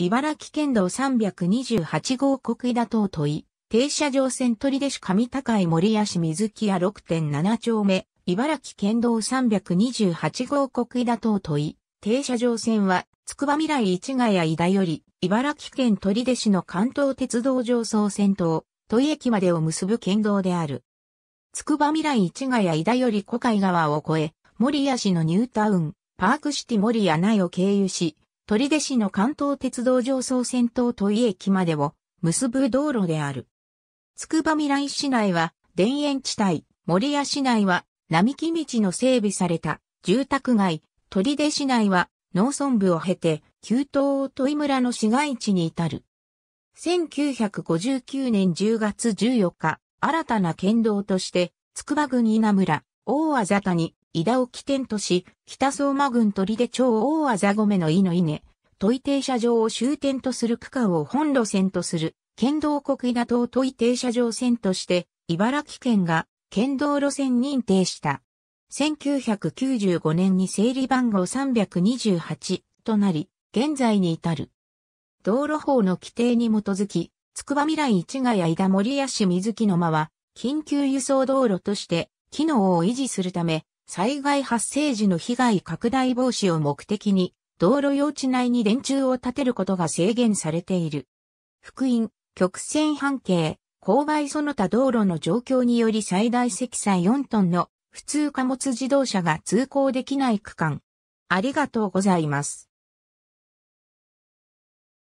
茨城県道328号国井田東都い、停車場線取出市上高井森屋市水木屋6.7丁目、茨城県道328号国井田東都い、停車場線は、つくば未来市ヶ谷井田より、茨城県取出市の関東鉄道上層線と、問い駅までを結ぶ県道である。つくば未来市ヶ谷井田より古海川を越え、森屋市のニュータウン、パークシティ森屋内を経由し、取手市の関東鉄道上総線と戸井駅までを結ぶ道路である。つくば未来市内は田園地帯、森屋市内は並木道の整備された住宅街、取手市内は農村部を経て、旧東戸井村の市街地に至る。1959年10月14日、新たな県道として、筑波郡稲村、大あざ谷、伊田を起点とし、北相馬郡取出町大あざ米の井の稲、井停車場を終点とする区間を本路線とする、県道国伊田島井停車場線として、茨城県が県道路線認定した。1995年に整理番号328となり、現在に至る。道路法の規定に基づき、つくば未来市ヶ谷井田森屋市水木の間は、緊急輸送道路として、機能を維持するため、災害発生時の被害拡大防止を目的に、道路用地内に電柱を建てることが制限されている。福音、曲線半径、勾配その他道路の状況により最大積載4トンの普通貨物自動車が通行できない区間。ありがとうございます。